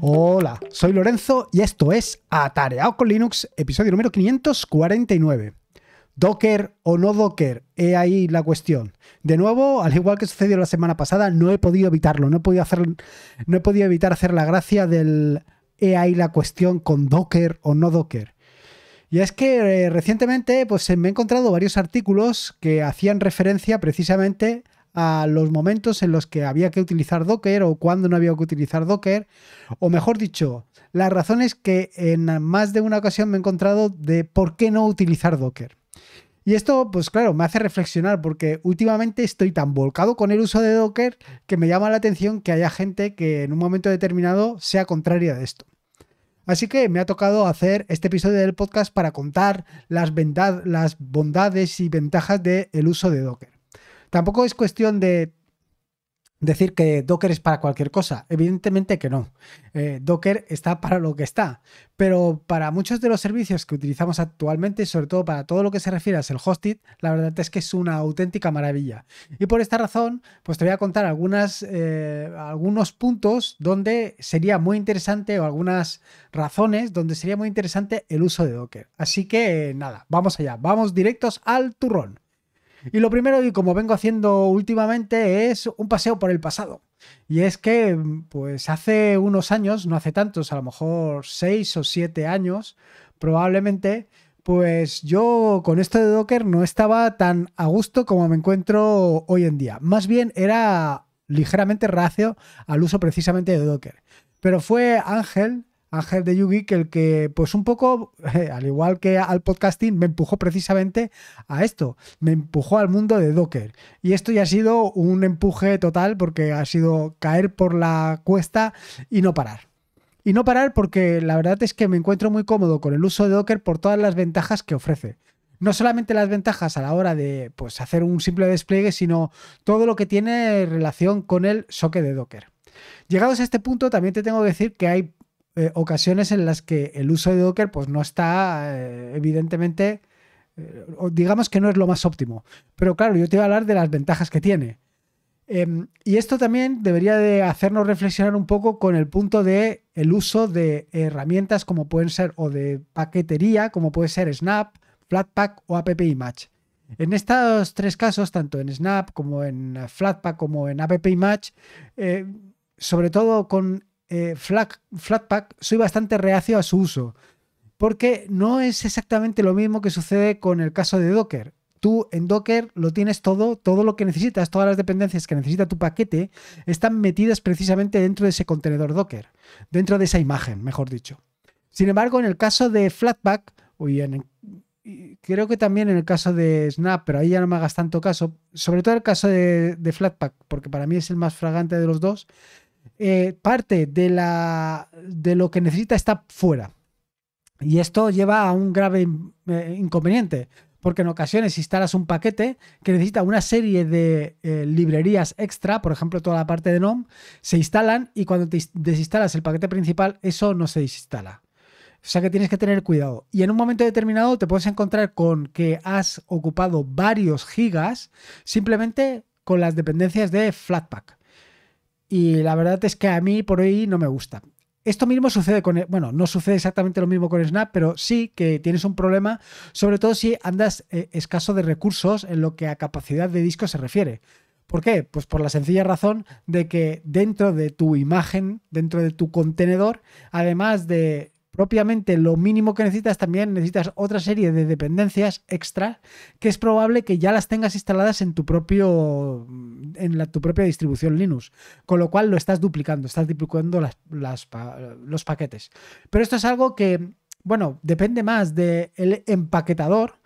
Hola, soy Lorenzo y esto es Atareado con Linux, episodio número 549. Docker o no Docker, he ahí la cuestión. De nuevo, al igual que sucedió la semana pasada, no he podido evitarlo, no he podido, hacer, no evitar hacer la gracia del he ahí la cuestión con Docker o no Docker. Y es que eh, recientemente pues, eh, me he encontrado varios artículos que hacían referencia precisamente a los momentos en los que había que utilizar Docker o cuando no había que utilizar Docker, o mejor dicho, las razones que en más de una ocasión me he encontrado de por qué no utilizar Docker. Y esto, pues claro, me hace reflexionar porque últimamente estoy tan volcado con el uso de Docker que me llama la atención que haya gente que en un momento determinado sea contraria de esto. Así que me ha tocado hacer este episodio del podcast para contar las, las bondades y ventajas del uso de Docker. Tampoco es cuestión de decir que Docker es para cualquier cosa. Evidentemente que no. Eh, Docker está para lo que está. Pero para muchos de los servicios que utilizamos actualmente, sobre todo para todo lo que se refiere al hosted, la verdad es que es una auténtica maravilla. Y por esta razón, pues te voy a contar eh, algunos puntos donde sería muy interesante o algunas razones donde sería muy interesante el uso de Docker. Así que nada, vamos allá. Vamos directos al turrón. Y lo primero, y como vengo haciendo últimamente, es un paseo por el pasado. Y es que, pues hace unos años, no hace tantos, a lo mejor seis o siete años, probablemente, pues yo con esto de Docker no estaba tan a gusto como me encuentro hoy en día. Más bien era ligeramente racio al uso precisamente de Docker. Pero fue Ángel, Ángel de Yugi, que el que, pues un poco, eh, al igual que al podcasting, me empujó precisamente a esto, me empujó al mundo de Docker. Y esto ya ha sido un empuje total porque ha sido caer por la cuesta y no parar. Y no parar porque la verdad es que me encuentro muy cómodo con el uso de Docker por todas las ventajas que ofrece. No solamente las ventajas a la hora de pues, hacer un simple despliegue, sino todo lo que tiene relación con el soque de Docker. Llegados a este punto, también te tengo que decir que hay eh, ocasiones en las que el uso de Docker pues, no está eh, evidentemente, eh, digamos que no es lo más óptimo. Pero claro, yo te voy a hablar de las ventajas que tiene. Em, y esto también debería de hacernos reflexionar un poco con el punto de el uso de herramientas como pueden ser o de paquetería, como puede ser Snap, Flatpak o AppImage. En estos tres casos, tanto en Snap como en Flatpak como en AppImage, sobre todo con eh, flatpak, soy bastante reacio a su uso, porque no es exactamente lo mismo que sucede con el caso de Docker. Tú en Docker lo tienes todo, todo lo que necesitas, todas las dependencias que necesita tu paquete están metidas precisamente dentro de ese contenedor Docker, dentro de esa imagen, mejor dicho. Sin embargo, en el caso de Flatpak, creo que también en el caso de Snap, pero ahí ya no me hagas tanto caso, sobre todo el caso de, de Flatpak, porque para mí es el más fragante de los dos, eh, parte de, lo que necesita está fuera. Y esto lleva a un grave eh, inconveniente, porque en ocasiones instalas un paquete que necesita una serie de eh, librerías extra, por ejemplo, toda la parte de NOM, se instalan y cuando te desinstalas el paquete principal, eso no se desinstala. O sea que tienes que tener cuidado. Y en un momento determinado te puedes encontrar con que has ocupado varios gigas simplemente con las dependencias de Flatpak. Y la verdad es que a mí por hoy no me gusta. Esto mismo sucede con, bueno, no sucede exactamente lo mismo con Snap, pero sí que tienes un problema, sobre todo si andas eh, escaso de recursos en lo que a capacidad de disco se refiere. ¿Por qué? Pues por la sencilla razón de que dentro de tu imagen, dentro de tu contenedor, además de propiamente lo mínimo que necesitas también necesitas otra serie de dependencias extra que es probable que ya las tengas instaladas en tu propio mm, en tu propia distribución Linux, con lo cual lo estás duplicando, estás duplicando las, los paquetes. Pero esto es algo que, bueno, depende más del empaquetador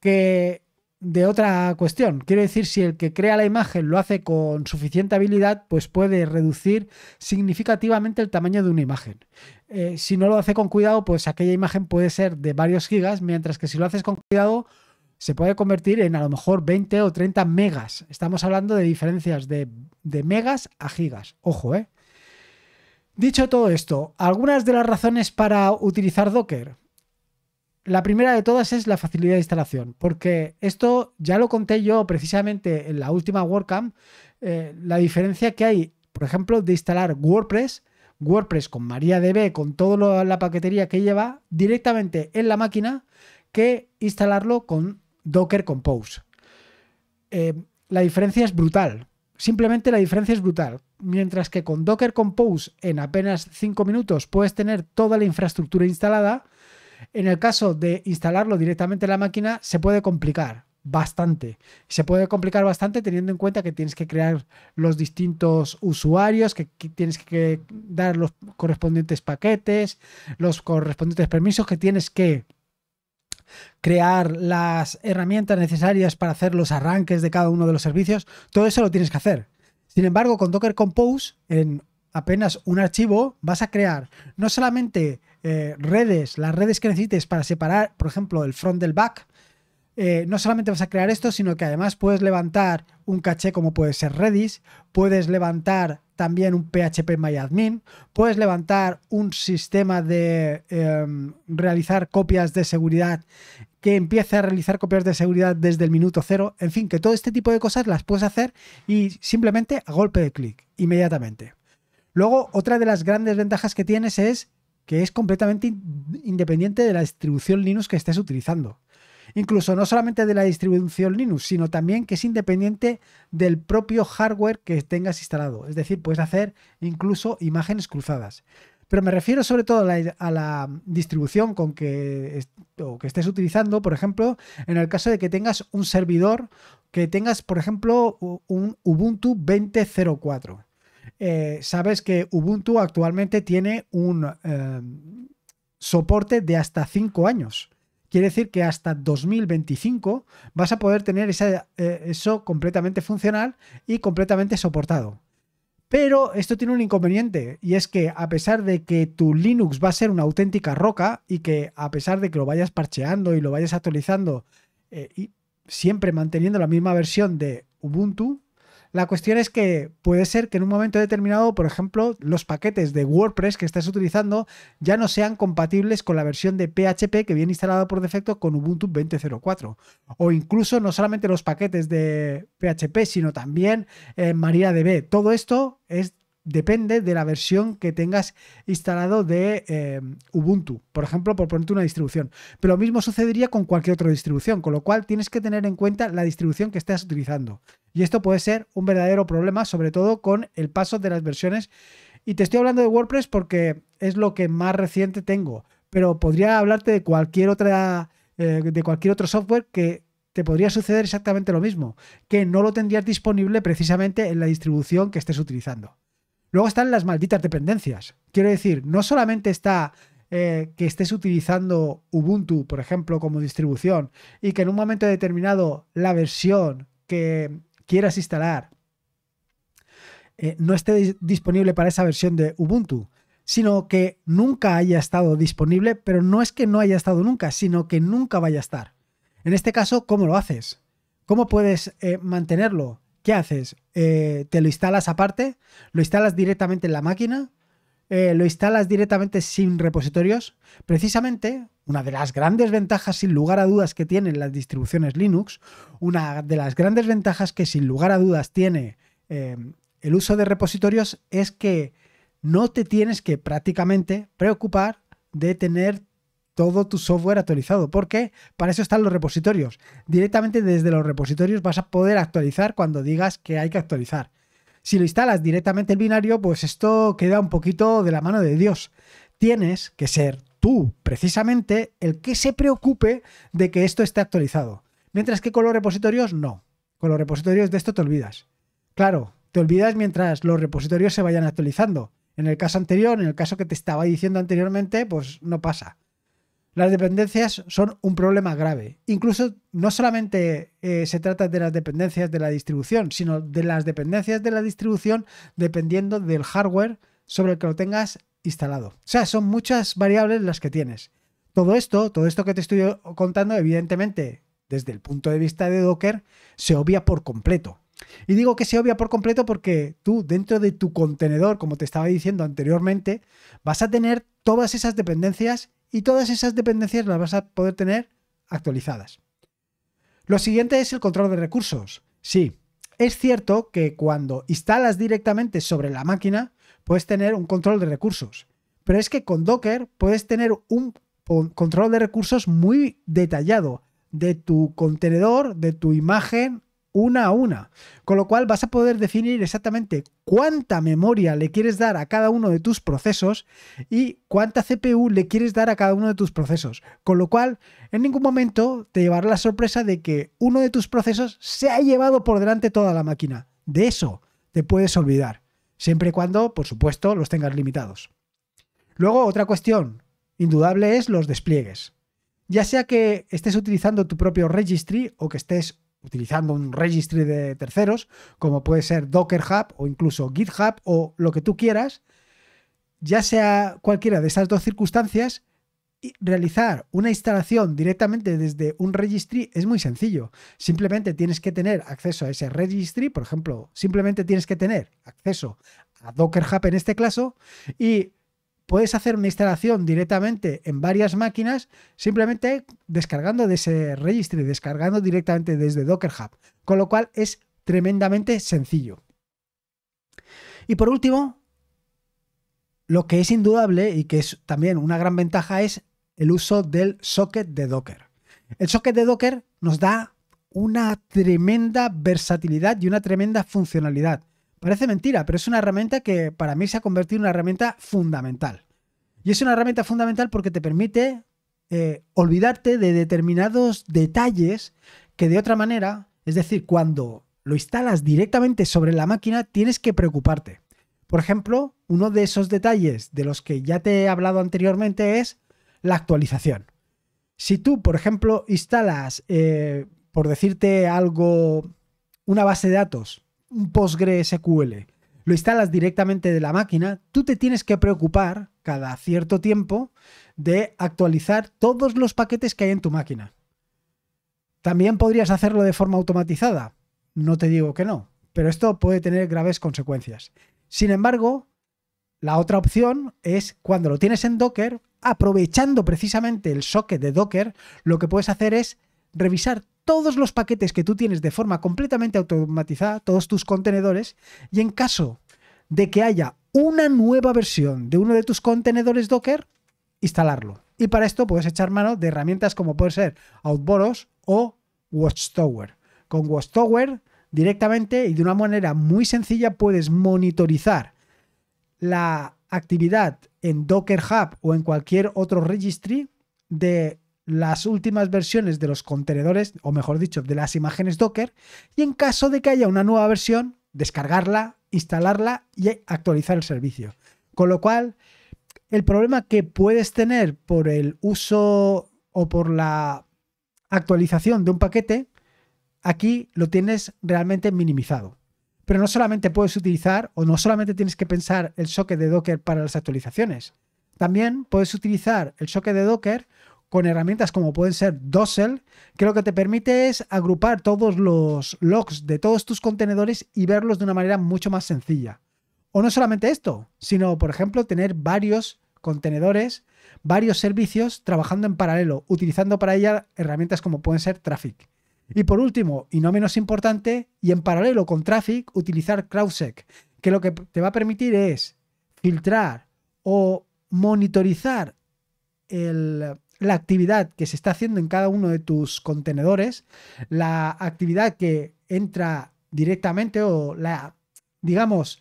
que de otra cuestión. Quiero decir, si el que crea la imagen lo hace con suficiente habilidad, pues puede reducir significativamente el tamaño de una imagen. Eh, si no lo hace con cuidado, pues aquella imagen puede ser de varios gigas, mientras que si lo haces con cuidado, se puede convertir en a lo mejor 20 o 30 megas. Estamos hablando de diferencias de, de megas a gigas. Ojo, ¿eh? Dicho todo esto, algunas de las razones para utilizar Docker. La primera de todas es la facilidad de instalación, porque esto ya lo conté yo precisamente en la última WordCamp, eh, la diferencia que hay, por ejemplo, de instalar WordPress, WordPress con MariaDB, con toda la paquetería que lleva, directamente en la máquina, que instalarlo con Docker Compose. Eh, la diferencia es brutal. Simplemente la diferencia es brutal. Mientras que con Docker Compose en apenas 5 minutos puedes tener toda la infraestructura instalada, en el caso de instalarlo directamente en la máquina, se puede complicar bastante. Se puede complicar bastante teniendo en cuenta que tienes que crear los distintos usuarios, que tienes que dar los correspondientes paquetes, los correspondientes permisos, que tienes que crear las herramientas necesarias para hacer los arranques de cada uno de los servicios. Todo eso lo tienes que hacer. Sin embargo, con Docker Compose, en apenas un archivo, vas a crear no solamente eh, redes, las redes que necesites para separar, por ejemplo, el front del back, eh, no solamente vas a crear esto, sino que además puedes levantar un caché como puede ser Redis, puedes levantar también un PHP MyAdmin, puedes levantar un sistema de em, realizar copias de seguridad que empiece a realizar copias de seguridad desde el minuto cero, en fin, que todo este tipo de cosas las puedes hacer y simplemente a golpe de clic, inmediatamente. Luego, otra de las grandes ventajas que tienes es que es completamente independiente de la distribución Linux que estés utilizando. Incluso no solamente de la distribución Linux, sino también que es independiente del propio hardware que tengas instalado. Es decir, puedes hacer incluso imágenes cruzadas. Pero me refiero sobre todo a la, distribución con que, que estés utilizando, por ejemplo, en el caso de que tengas un servidor, que tengas, por ejemplo, un Ubuntu 2004. Eh, sabes que Ubuntu actualmente tiene un eh, soporte de hasta 5 años. Quiere decir que hasta 2025 vas a poder tener eh, eso completamente funcional y completamente soportado. Pero esto tiene un inconveniente y es que a pesar de que tu Linux va a ser una auténtica roca y que a pesar de que lo vayas parcheando y lo vayas actualizando y siempre manteniendo la misma versión de Ubuntu, la cuestión es que puede ser que en un momento determinado, por ejemplo, los paquetes de WordPress que estás utilizando ya no sean compatibles con la versión de PHP que viene instalada por defecto con Ubuntu 20.04. O incluso no solamente los paquetes de PHP, sino también eh, MariaDB. Todo esto es depende de la versión que tengas instalado de eh, Ubuntu, por ejemplo, por ponerte una distribución. Pero lo mismo sucedería con cualquier otra distribución, con lo cual tienes que tener en cuenta la distribución que estás utilizando. Y esto puede ser un verdadero problema, sobre todo con el paso de las versiones. Y te estoy hablando de WordPress porque es lo que más reciente tengo, pero podría hablarte de cualquier otra eh, de cualquier otro software que te podría suceder exactamente lo mismo, que no lo tendrías disponible precisamente en la distribución que estés utilizando. Luego están las malditas dependencias. Quiero decir, no solamente está eh, que estés utilizando Ubuntu, por ejemplo, como distribución y que en un momento determinado la versión que quieras instalar eh, no esté disponible para esa versión de Ubuntu, sino que nunca haya estado disponible, pero no es que no haya estado nunca, sino que nunca vaya a estar. En este caso, ¿cómo lo haces? ¿Cómo puedes eh, mantenerlo? ¿Qué haces? Eh, ¿Te lo instalas aparte? ¿Lo instalas directamente en la máquina? Eh, ¿Lo instalas directamente sin repositorios? Precisamente, una de las grandes ventajas sin lugar a dudas que tienen las distribuciones Linux, una de las grandes ventajas que sin lugar a dudas tiene em, el uso de repositorios es que no te tienes que prácticamente preocupar de tener todo tu software actualizado, porque para eso están los repositorios. Directamente desde los repositorios vas a poder actualizar cuando digas que hay que actualizar. Si lo instalas directamente el binario, pues esto queda un poquito de la mano de Dios. Tienes que ser tú, precisamente, el que se preocupe de que esto esté actualizado. Mientras que con los repositorios, no. Con los repositorios de esto te olvidas. Claro, te olvidas mientras los repositorios se vayan actualizando. En el caso anterior, en el caso que te estaba diciendo anteriormente, pues no pasa. Las dependencias son un problema grave. Incluso no solamente eh, se trata de las dependencias de la distribución, sino de las dependencias de la distribución dependiendo del hardware sobre el que lo tengas instalado. O sea, son muchas variables las que tienes. Todo esto, todo esto que te estoy contando, evidentemente, desde el punto de vista de Docker, se obvia por completo. Y digo que se obvia por completo porque tú dentro de tu contenedor, como te estaba diciendo anteriormente, vas a tener todas esas dependencias y todas esas dependencias las vas a poder tener actualizadas. Lo siguiente es el control de recursos. Sí, es cierto que cuando instalas directamente sobre la máquina puedes tener un control de recursos, pero es que con Docker puedes tener un control de recursos muy detallado de tu contenedor, de tu imagen una a una, con lo cual vas a poder definir exactamente cuánta memoria le quieres dar a cada uno de tus procesos y cuánta CPU le quieres dar a cada uno de tus procesos, con lo cual en ningún momento te llevará la sorpresa de que uno de tus procesos se ha llevado por delante toda la máquina. De eso te puedes olvidar, siempre y cuando, por supuesto, los tengas limitados. Luego, otra cuestión indudable es los despliegues. Ya sea que estés utilizando tu propio registry o que estés utilizando un registry de terceros, como puede ser Docker Hub o incluso GitHub o lo que tú quieras, ya sea cualquiera de estas dos circunstancias, realizar una instalación directamente desde un registry es muy sencillo. Simplemente tienes que tener acceso a ese registry, por ejemplo, simplemente tienes que tener acceso a Docker Hub en este caso y puedes hacer una instalación directamente en varias máquinas simplemente descargando de ese registry, descargando directamente desde Docker Hub, con lo cual es tremendamente sencillo. Y por último, lo que es indudable y que es también una gran ventaja es el uso del socket de Docker. El socket de Docker nos da una tremenda versatilidad y una tremenda funcionalidad. Parece mentira, pero es una herramienta que para mí se ha convertido en una herramienta fundamental. Y es una herramienta fundamental porque te permite eh, olvidarte de determinados detalles que de otra manera, es decir, cuando lo instalas directamente sobre la máquina, tienes que preocuparte. Por ejemplo, uno de esos detalles de los que ya te he hablado anteriormente es la actualización. Si tú, por ejemplo, instalas, eh, por decirte algo, una base de datos un PostgreSQL, lo instalas directamente de la máquina, tú te tienes que preocupar cada cierto tiempo de actualizar todos los paquetes que hay en tu máquina. También podrías hacerlo de forma automatizada, no te digo que no, pero esto puede tener graves consecuencias. Sin embargo, la otra opción es cuando lo tienes en Docker, aprovechando precisamente el socket de Docker, lo que puedes hacer es revisar todos los paquetes que tú tienes de forma completamente automatizada, todos tus contenedores, y en caso de que haya una nueva versión de uno de tus contenedores Docker, instalarlo. Y para esto puedes echar mano de herramientas como puede ser Outboros o Watchtower. Con Watchtower directamente y de una manera muy sencilla puedes monitorizar la actividad en Docker Hub o en cualquier otro registry de las últimas versiones de los contenedores, o mejor dicho, de las imágenes Docker, y en caso de que haya una nueva versión, descargarla, instalarla y actualizar el servicio. Con lo cual, el problema que puedes tener por el uso o por la actualización de un paquete, aquí lo tienes realmente minimizado. Pero no solamente puedes utilizar o no solamente tienes que pensar el socket de Docker para las actualizaciones. También puedes utilizar el socket de Docker con herramientas como pueden ser Dossel, que lo que te permite es agrupar todos los logs de todos tus contenedores y verlos de una manera mucho más sencilla. O no solamente esto, sino, por ejemplo, tener varios contenedores, varios servicios trabajando en paralelo, utilizando para ello herramientas como pueden ser Traffic. Y por último, y no menos importante, y en paralelo con Traffic, utilizar CrowdSec, que lo que te va a permitir es filtrar o monitorizar el, la actividad que se está haciendo en cada uno de tus contenedores, la actividad que entra directamente o la, digamos,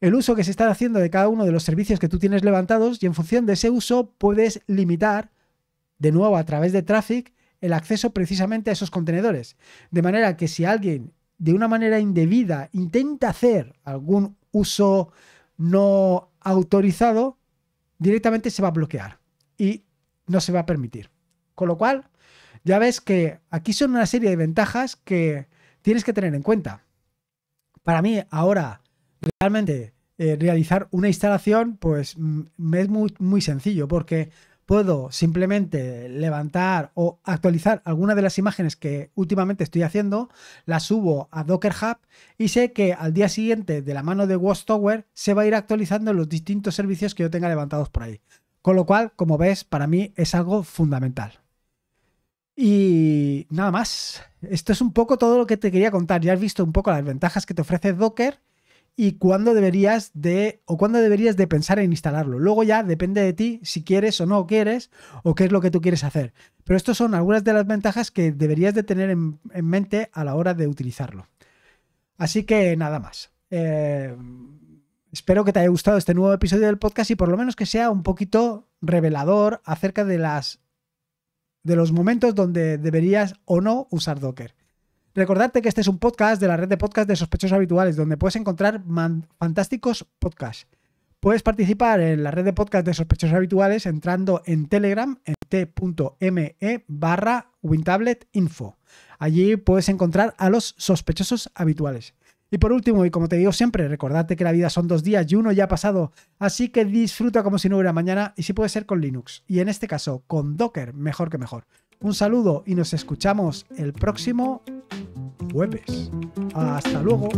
el uso que se está haciendo de cada uno de los servicios que tú tienes levantados y en función de ese uso puedes limitar de nuevo a través de traffic el acceso precisamente a esos contenedores. De manera que si alguien de una manera indebida intenta hacer algún uso no autorizado, directamente se va a bloquear no se va a permitir. Con lo cual, ya ves que aquí son una serie de ventajas que tienes que tener en cuenta. Para mí, ahora, realmente, eh, realizar una instalación, pues mm, me es muy, sencillo, porque puedo simplemente levantar o actualizar alguna de las imágenes que últimamente estoy haciendo, las subo a Docker Hub y sé que al día siguiente de la mano de Watchtower se va a ir actualizando los distintos servicios que yo tenga levantados por ahí. Con lo cual, como ves, para mí es algo fundamental. Y nada más. Esto es un poco todo lo que te quería contar. Ya has visto un poco las ventajas que te ofrece Docker y cuándo deberías de o cuándo deberías de pensar en instalarlo. Luego ya depende de ti si quieres o no quieres o qué es lo que tú quieres hacer. Pero estas son algunas de las ventajas que deberías de tener en, mente a la hora de utilizarlo. Así que nada más. Eh, Espero que te haya gustado este nuevo episodio del podcast y por lo menos que sea un poquito revelador acerca de las de los momentos donde deberías o no usar Docker. Recordarte que este es un podcast de la red de podcast de sospechosos habituales, donde puedes encontrar fantásticos podcasts. Puedes participar en la red de podcast de sospechosos habituales entrando en Telegram en t.me barra wintabletinfo. Allí puedes encontrar a los sospechosos habituales. Y por último, y como te digo siempre, recordarte que la vida son dos días y uno ya ha pasado, así que disfruta como si no hubiera mañana y si puede ser con Linux, y en este caso con Docker, mejor que mejor. Un saludo y nos escuchamos el próximo jueves. Hasta luego.